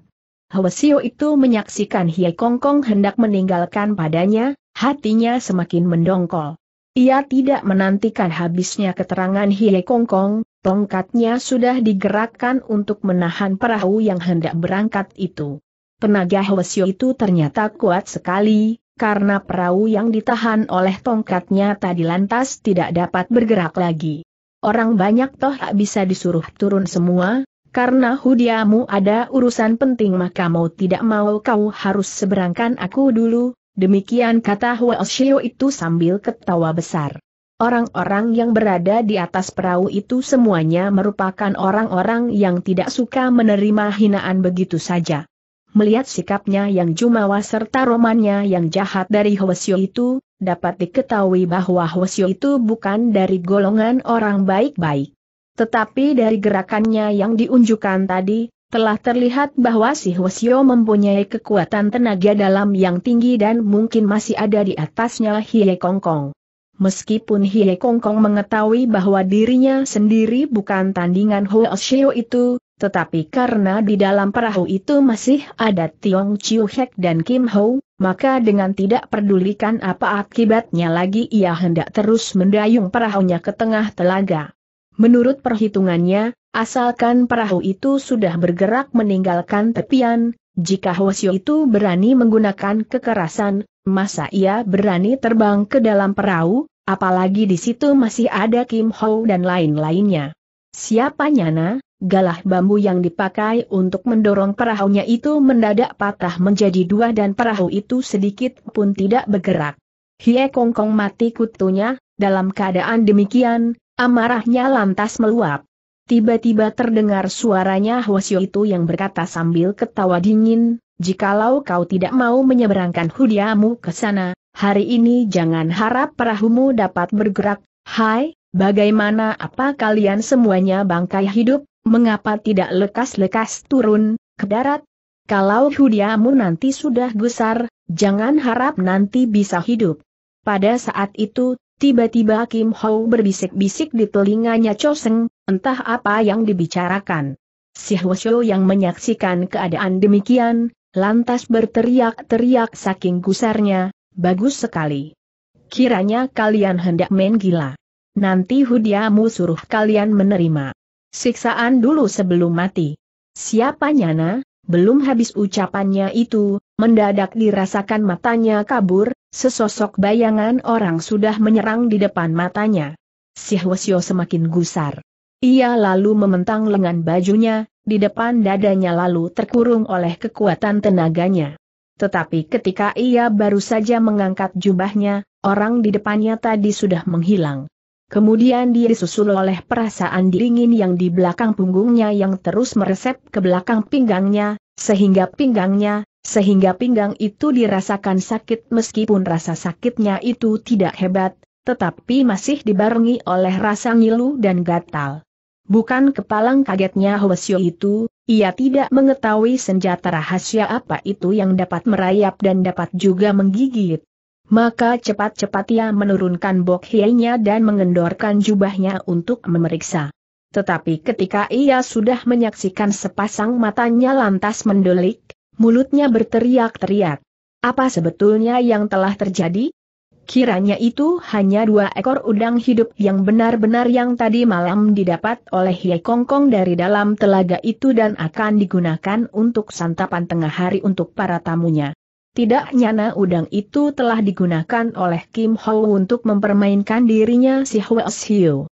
Hwasio itu menyaksikan Hie Kongkong hendak meninggalkan padanya, hatinya semakin mendongkol. Ia tidak menantikan habisnya keterangan Hie Kongkong, tongkatnya sudah digerakkan untuk menahan perahu yang hendak berangkat itu. Tenaga Hwasio itu ternyata kuat sekali, karena perahu yang ditahan oleh tongkatnya tadi lantas tidak dapat bergerak lagi. Orang banyak toh tak bisa disuruh turun semua, karena hudiamu ada urusan penting maka mau tidak mau kau harus seberangkan aku dulu, demikian kata Oshio itu sambil ketawa besar. Orang-orang yang berada di atas perahu itu semuanya merupakan orang-orang yang tidak suka menerima hinaan begitu saja. Melihat sikapnya yang jumawa serta romannya yang jahat dari Hwasyo itu, dapat diketahui bahwa Hwasyo itu bukan dari golongan orang baik-baik. Tetapi dari gerakannya yang diunjukkan tadi, telah terlihat bahwa si Hwasyo mempunyai kekuatan tenaga dalam yang tinggi dan mungkin masih ada di atasnya Hie Kong. Meskipun Hie Kong mengetahui bahwa dirinya sendiri bukan tandingan Hwasyo itu, tetapi karena di dalam perahu itu masih ada Tiong Chiu Hek dan Kim Ho, maka dengan tidak pedulikan apa akibatnya lagi ia hendak terus mendayung perahunya ke tengah telaga. Menurut perhitungannya, asalkan perahu itu sudah bergerak meninggalkan tepian, jika Hwasyo itu berani menggunakan kekerasan, masa ia berani terbang ke dalam perahu, apalagi di situ masih ada Kim Ho dan lain-lainnya. Siapa nyana, galah bambu yang dipakai untuk mendorong perahunya itu mendadak patah menjadi dua dan perahu itu sedikit pun tidak bergerak. Hie Kong Kong mati kutunya, dalam keadaan demikian, amarahnya lantas meluap. Tiba-tiba terdengar suaranya Hwasyo itu yang berkata sambil ketawa dingin, jikalau kau tidak mau menyeberangkan hudiamu ke sana, hari ini jangan harap perahumu dapat bergerak, hai, bagaimana apa kalian semuanya bangkai hidup, mengapa tidak lekas-lekas turun ke darat? Kalau hudiamu nanti sudah gusar, jangan harap nanti bisa hidup. Pada saat itu, tiba-tiba Kim Ho berbisik-bisik di telinganya Choseng, entah apa yang dibicarakan. Si Hwasyo yang menyaksikan keadaan demikian, lantas berteriak-teriak saking gusarnya, bagus sekali. Kiranya kalian hendak main gila. Nanti Hudiamu suruh kalian menerima. Siksaan dulu sebelum mati. Siapa Nyana? Belum habis ucapannya itu, mendadak dirasakan matanya kabur, sesosok bayangan orang sudah menyerang di depan matanya. Si Hwasyo semakin gusar. Ia lalu mementang lengan bajunya, di depan dadanya lalu terkurung oleh kekuatan tenaganya. Tetapi ketika ia baru saja mengangkat jubahnya, orang di depannya tadi sudah menghilang. Kemudian dia disusul oleh perasaan dingin yang di belakang punggungnya yang terus meresep ke belakang pinggangnya, sehingga pinggangnya, sehingga pinggang itu dirasakan sakit meskipun rasa sakitnya itu tidak hebat, tetapi masih dibarengi oleh rasa ngilu dan gatal. Bukan kepalang kagetnya Hwasyo itu, ia tidak mengetahui senjata rahasia apa itu yang dapat merayap dan dapat juga menggigit. Maka cepat-cepat ia menurunkan bok hienya dan mengendorkan jubahnya untuk memeriksa. Tetapi ketika ia sudah menyaksikan sepasang matanya lantas mendelik, mulutnya berteriak-teriak. Apa sebetulnya yang telah terjadi? Kiranya itu hanya dua ekor udang hidup yang benar-benar yang tadi malam didapat oleh Ye Kongkong dari dalam telaga itu dan akan digunakan untuk santapan tengah hari untuk para tamunya. Tidak nyana udang itu telah digunakan oleh Kim Ho untuk mempermainkan dirinya si Hwes Hyo.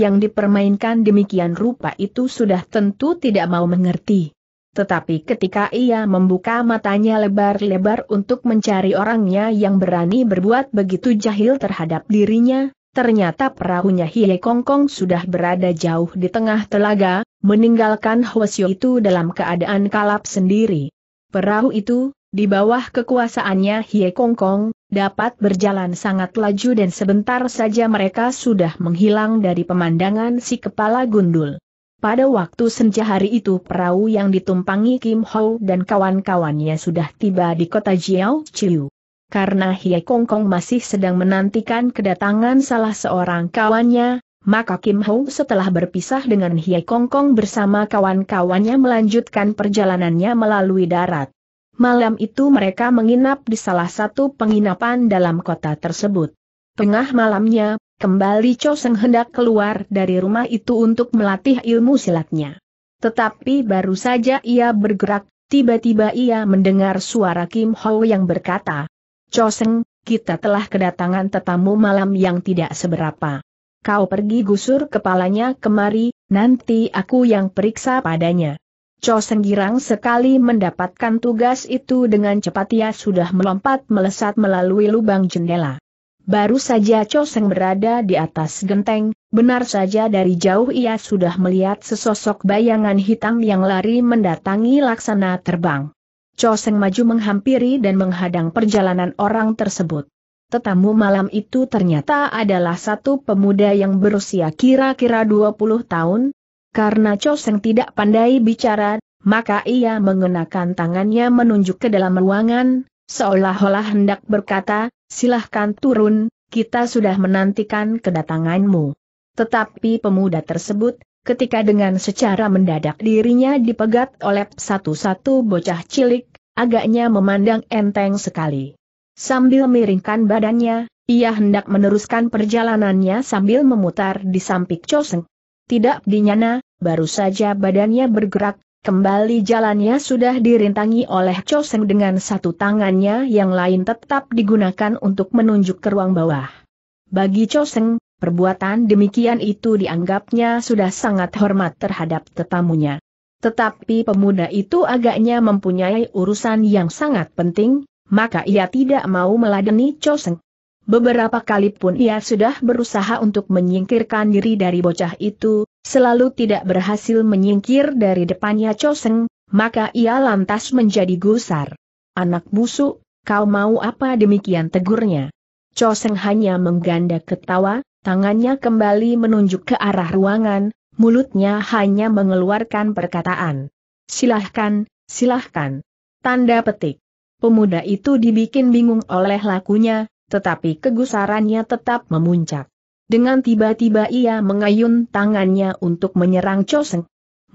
yang dipermainkan demikian rupa itu sudah tentu tidak mau mengerti. Tetapi ketika ia membuka matanya lebar-lebar untuk mencari orangnya yang berani berbuat begitu jahil terhadap dirinya, ternyata perahunya Hie Kong Kong sudah berada jauh di tengah telaga, meninggalkan Hwasyo itu dalam keadaan kalap sendiri. Perahu itu, di bawah kekuasaannya Hie Kong Kong, dapat berjalan sangat laju dan sebentar saja mereka sudah menghilang dari pemandangan si kepala gundul. Pada waktu senja hari itu perahu yang ditumpangi Kim Ho dan kawan-kawannya sudah tiba di kota Jiao Chiu. Karena Hie Kong Kong masih sedang menantikan kedatangan salah seorang kawannya, maka Kim Ho setelah berpisah dengan Hie Kong Kong bersama kawan-kawannya melanjutkan perjalanannya melalui darat malam itu mereka menginap di salah satu penginapan dalam kota tersebut. Tengah malamnya, kembali Cho Seng hendak keluar dari rumah itu untuk melatih ilmu silatnya. Tetapi baru saja ia bergerak, tiba-tiba ia mendengar suara Kim Ho yang berkata, Cho Seng, kita telah kedatangan tetamu malam yang tidak seberapa. Kau pergi gusur kepalanya kemari, nanti aku yang periksa padanya. Cho girang sekali mendapatkan tugas itu dengan cepat ia sudah melompat melesat melalui lubang jendela. Baru saja Cho Seng berada di atas genteng, benar saja dari jauh ia sudah melihat sesosok bayangan hitam yang lari mendatangi laksana terbang. Cho Seng maju menghampiri dan menghadang perjalanan orang tersebut. Tetamu malam itu ternyata adalah satu pemuda yang berusia kira-kira 20 tahun, karena Choseng tidak pandai bicara, maka ia mengenakan tangannya menunjuk ke dalam ruangan, seolah-olah hendak berkata, silahkan turun, kita sudah menantikan kedatanganmu. Tetapi pemuda tersebut, ketika dengan secara mendadak dirinya dipegat oleh satu-satu bocah cilik, agaknya memandang enteng sekali. Sambil miringkan badannya, ia hendak meneruskan perjalanannya sambil memutar di samping Choseng. Tidak dinyana, Baru saja badannya bergerak, kembali jalannya sudah dirintangi oleh Chosen dengan satu tangannya yang lain tetap digunakan untuk menunjuk ke ruang bawah. Bagi Chosen, perbuatan demikian itu dianggapnya sudah sangat hormat terhadap tetamunya. Tetapi pemuda itu agaknya mempunyai urusan yang sangat penting, maka ia tidak mau meladeni Chosen. Beberapa kali pun ia sudah berusaha untuk menyingkirkan diri dari bocah itu, selalu tidak berhasil menyingkir dari depannya Choseng, maka ia lantas menjadi gusar. Anak busuk, kau mau apa demikian tegurnya? Choseng hanya mengganda ketawa, tangannya kembali menunjuk ke arah ruangan, mulutnya hanya mengeluarkan perkataan. Silahkan, silahkan. Tanda petik. Pemuda itu dibikin bingung oleh lakunya, tetapi kegusarannya tetap memuncak. Dengan tiba-tiba ia mengayun tangannya untuk menyerang Choseng.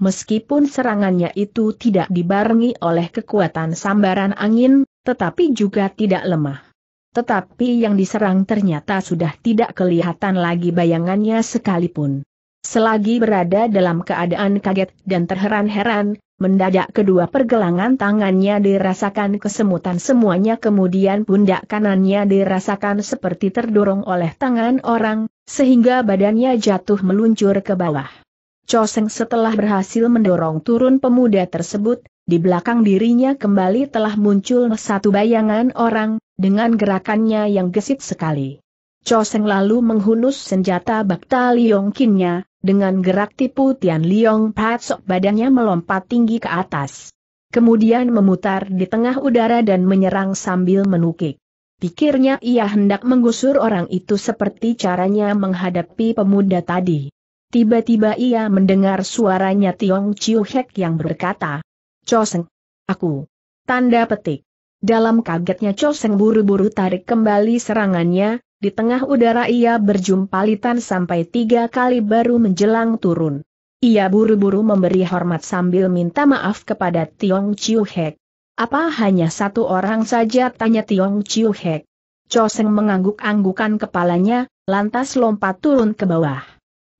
Meskipun serangannya itu tidak dibarengi oleh kekuatan sambaran angin, tetapi juga tidak lemah. Tetapi yang diserang ternyata sudah tidak kelihatan lagi bayangannya sekalipun. Selagi berada dalam keadaan kaget dan terheran-heran, Mendadak kedua pergelangan tangannya dirasakan kesemutan semuanya kemudian pundak kanannya dirasakan seperti terdorong oleh tangan orang, sehingga badannya jatuh meluncur ke bawah. Choseng setelah berhasil mendorong turun pemuda tersebut, di belakang dirinya kembali telah muncul satu bayangan orang, dengan gerakannya yang gesit sekali. Choseng lalu menghunus senjata bakta Liong Kinnya, dengan gerak tipu Tian Liong Patsok badannya melompat tinggi ke atas. Kemudian memutar di tengah udara dan menyerang sambil menukik. Pikirnya ia hendak menggusur orang itu seperti caranya menghadapi pemuda tadi. Tiba-tiba ia mendengar suaranya Tiong Chiu Hek yang berkata, Choseng, aku. Tanda petik. Dalam kagetnya Choseng buru-buru tarik kembali serangannya, di tengah udara ia berjumpa litan sampai tiga kali baru menjelang turun. Ia buru-buru memberi hormat sambil minta maaf kepada Tiong Chiu Hek. Apa hanya satu orang saja tanya Tiong Chiu Hek. Choseng mengangguk-anggukan kepalanya, lantas lompat turun ke bawah.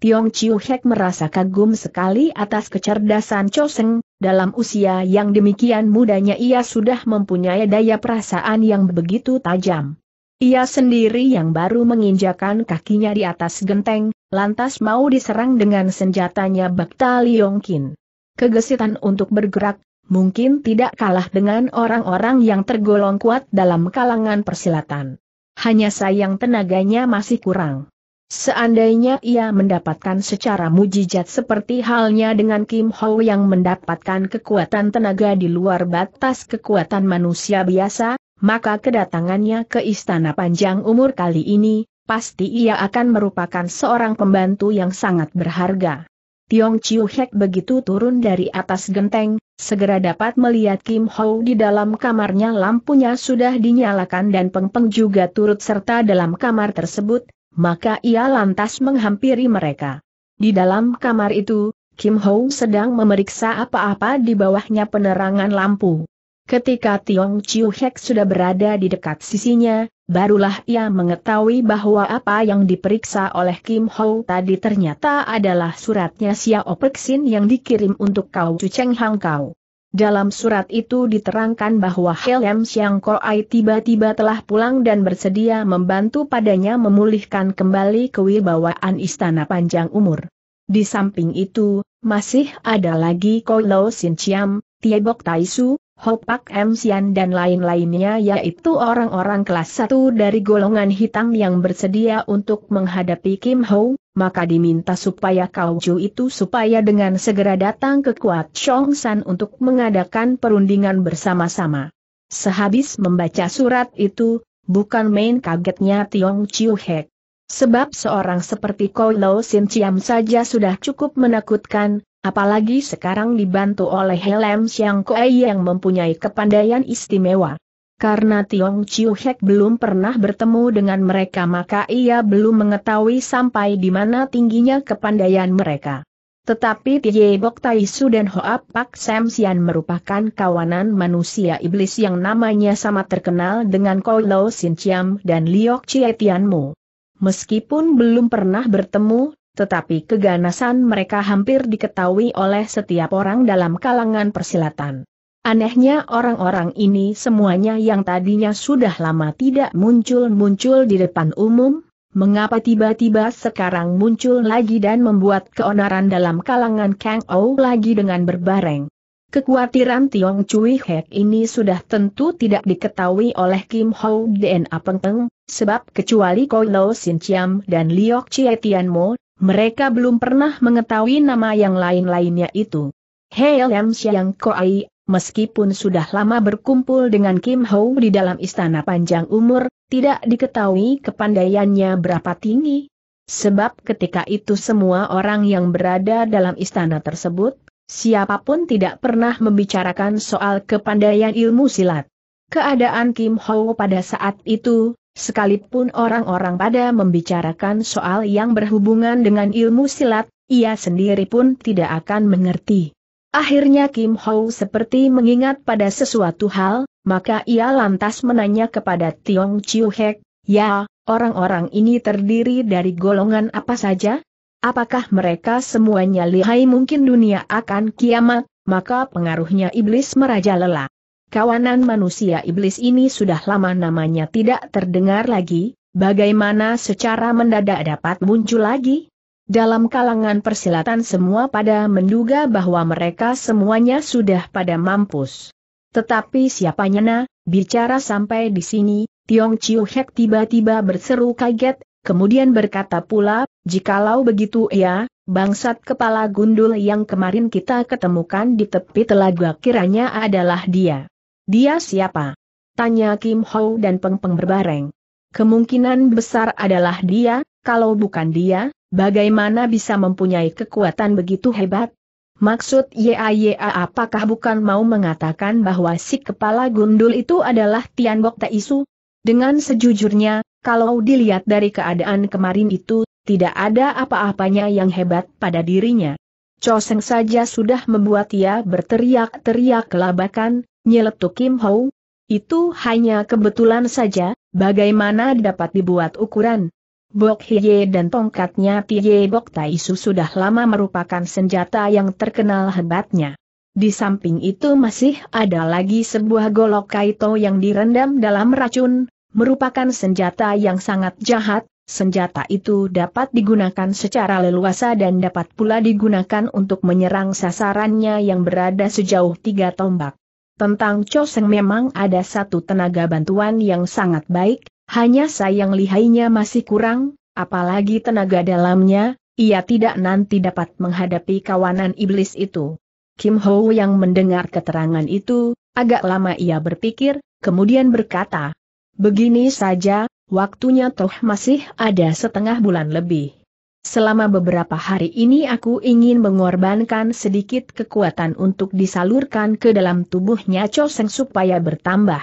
Tiong Chiu Hek merasa kagum sekali atas kecerdasan Choseng, dalam usia yang demikian mudanya ia sudah mempunyai daya perasaan yang begitu tajam. Ia sendiri yang baru menginjakan kakinya di atas genteng, lantas mau diserang dengan senjatanya Bakta Liongkin. Kegesitan untuk bergerak, mungkin tidak kalah dengan orang-orang yang tergolong kuat dalam kalangan persilatan. Hanya sayang tenaganya masih kurang. Seandainya ia mendapatkan secara mujizat seperti halnya dengan Kim Ho yang mendapatkan kekuatan tenaga di luar batas kekuatan manusia biasa, maka kedatangannya ke istana panjang umur kali ini, pasti ia akan merupakan seorang pembantu yang sangat berharga. Tiong Chiu Hek begitu turun dari atas genteng, segera dapat melihat Kim Ho di dalam kamarnya lampunya sudah dinyalakan dan Peng Peng juga turut serta dalam kamar tersebut, maka ia lantas menghampiri mereka. Di dalam kamar itu, Kim Ho sedang memeriksa apa-apa di bawahnya penerangan lampu. Ketika Tiong Chiu Hek sudah berada di dekat sisinya, barulah ia mengetahui bahwa apa yang diperiksa oleh Kim Ho tadi ternyata adalah suratnya Xiao Perksin yang dikirim untuk Kau Chu Cheng Hang Kau. Dalam surat itu diterangkan bahwa Helm Siang Koai tiba-tiba telah pulang dan bersedia membantu padanya memulihkan kembali kewibawaan istana panjang umur. Di samping itu, masih ada lagi Kolo Sin Chiam, Tiebok Taisu, Hopak M. Sian dan lain-lainnya yaitu orang-orang kelas 1 dari golongan hitam yang bersedia untuk menghadapi Kim Ho, maka diminta supaya Kau Ju itu supaya dengan segera datang ke Kuat Chong San untuk mengadakan perundingan bersama-sama. Sehabis membaca surat itu, bukan main kagetnya Tiong Chiu Hek. Sebab seorang seperti Lo Sin Chiam saja sudah cukup menakutkan, Apalagi sekarang dibantu oleh Helm Siang Kuei yang mempunyai kepandaian istimewa. Karena Tiong Chiu Hek belum pernah bertemu dengan mereka maka ia belum mengetahui sampai di mana tingginya kepandaian mereka. Tetapi Tie Bok Tai Su dan Hoa Pak Sam Sian merupakan kawanan manusia iblis yang namanya sama terkenal dengan Koi Lo Sin Chiam dan Liok Chie Tian Mu. Meskipun belum pernah bertemu, tetapi keganasan mereka hampir diketahui oleh setiap orang dalam kalangan persilatan. Anehnya orang-orang ini semuanya yang tadinya sudah lama tidak muncul-muncul di depan umum, mengapa tiba-tiba sekarang muncul lagi dan membuat keonaran dalam kalangan Kang Ou lagi dengan berbareng. Kekhawatiran Tiong Cui Hek ini sudah tentu tidak diketahui oleh Kim Ho DNA peng, sebab kecuali Koi Lo Sin Chiam dan Liok Chie Tian Mo, mereka belum pernah mengetahui nama yang lain-lainnya itu. Hei Lam Ko Koai, meskipun sudah lama berkumpul dengan Kim Ho di dalam istana panjang umur, tidak diketahui kepandaiannya berapa tinggi. Sebab ketika itu semua orang yang berada dalam istana tersebut, siapapun tidak pernah membicarakan soal kepandaian ilmu silat. Keadaan Kim Ho pada saat itu, Sekalipun orang-orang pada membicarakan soal yang berhubungan dengan ilmu silat, ia sendiri pun tidak akan mengerti. Akhirnya Kim Ho seperti mengingat pada sesuatu hal, maka ia lantas menanya kepada Tiong Chiu Hek, Ya, orang-orang ini terdiri dari golongan apa saja? Apakah mereka semuanya lihai mungkin dunia akan kiamat, maka pengaruhnya iblis merajalela kawanan manusia iblis ini sudah lama namanya tidak terdengar lagi, bagaimana secara mendadak dapat muncul lagi? Dalam kalangan persilatan semua pada menduga bahwa mereka semuanya sudah pada mampus. Tetapi siapa nyana, bicara sampai di sini, Tiong Chiu Hek tiba-tiba berseru kaget, kemudian berkata pula, jikalau begitu ya, bangsat kepala gundul yang kemarin kita ketemukan di tepi telaga kiranya adalah dia. Dia siapa? Tanya Kim Ho dan Peng Peng berbareng. Kemungkinan besar adalah dia, kalau bukan dia, bagaimana bisa mempunyai kekuatan begitu hebat? Maksud YAYA apakah bukan mau mengatakan bahwa si kepala gundul itu adalah Tian Bok Taisu? Dengan sejujurnya, kalau dilihat dari keadaan kemarin itu, tidak ada apa-apanya yang hebat pada dirinya. Choseng saja sudah membuat ia berteriak-teriak kelabakan, nyeletuk Kim Ho, Itu hanya kebetulan saja, bagaimana dapat dibuat ukuran? Bok Hiye dan tongkatnya Piye Bok Taisu sudah lama merupakan senjata yang terkenal hebatnya. Di samping itu masih ada lagi sebuah golok kaito yang direndam dalam racun, merupakan senjata yang sangat jahat, senjata itu dapat digunakan secara leluasa dan dapat pula digunakan untuk menyerang sasarannya yang berada sejauh tiga tombak. Tentang Choseng memang ada satu tenaga bantuan yang sangat baik, hanya sayang lihainya masih kurang, apalagi tenaga dalamnya, ia tidak nanti dapat menghadapi kawanan iblis itu. Kim Ho yang mendengar keterangan itu, agak lama ia berpikir, kemudian berkata, Begini saja, waktunya toh masih ada setengah bulan lebih. Selama beberapa hari ini aku ingin mengorbankan sedikit kekuatan untuk disalurkan ke dalam tubuhnya Choseng supaya bertambah.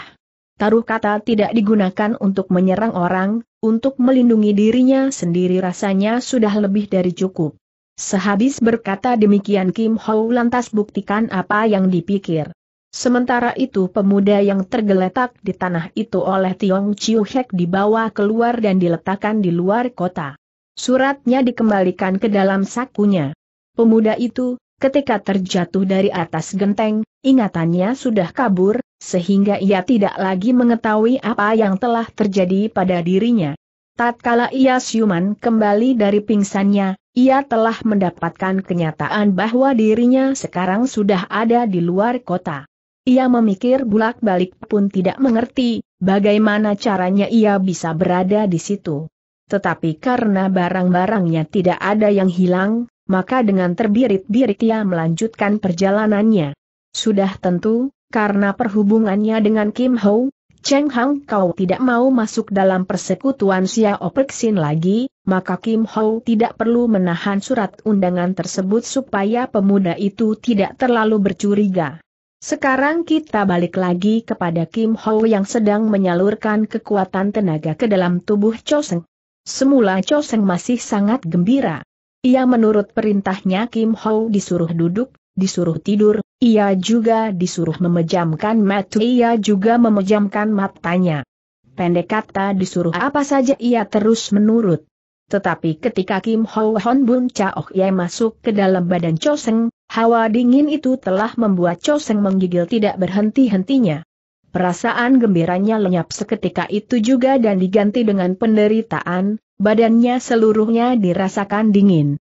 Taruh kata tidak digunakan untuk menyerang orang, untuk melindungi dirinya sendiri rasanya sudah lebih dari cukup. Sehabis berkata demikian Kim Ho lantas buktikan apa yang dipikir. Sementara itu pemuda yang tergeletak di tanah itu oleh Tiong Chiu Hek dibawa keluar dan diletakkan di luar kota. Suratnya dikembalikan ke dalam sakunya. Pemuda itu, ketika terjatuh dari atas genteng, ingatannya sudah kabur, sehingga ia tidak lagi mengetahui apa yang telah terjadi pada dirinya. Tatkala ia siuman kembali dari pingsannya, ia telah mendapatkan kenyataan bahwa dirinya sekarang sudah ada di luar kota. Ia memikir bulak-balik pun tidak mengerti, bagaimana caranya ia bisa berada di situ tetapi karena barang-barangnya tidak ada yang hilang, maka dengan terbirit-birit ia melanjutkan perjalanannya. Sudah tentu, karena perhubungannya dengan Kim Ho, Cheng Hang Kau tidak mau masuk dalam persekutuan Xiao Opexin lagi, maka Kim Ho tidak perlu menahan surat undangan tersebut supaya pemuda itu tidak terlalu bercuriga. Sekarang kita balik lagi kepada Kim Ho yang sedang menyalurkan kekuatan tenaga ke dalam tubuh Choseng. Semula Choseng masih sangat gembira. Ia menurut perintahnya Kim Ho disuruh duduk, disuruh tidur, ia juga disuruh memejamkan mata, ia juga memejamkan matanya. Pendek kata disuruh apa saja ia terus menurut. Tetapi ketika Kim Ho Hon Bun Chaok Ye masuk ke dalam badan Choseng, hawa dingin itu telah membuat Choseng menggigil tidak berhenti-hentinya. Perasaan gembiranya lenyap seketika itu juga dan diganti dengan penderitaan, badannya seluruhnya dirasakan dingin.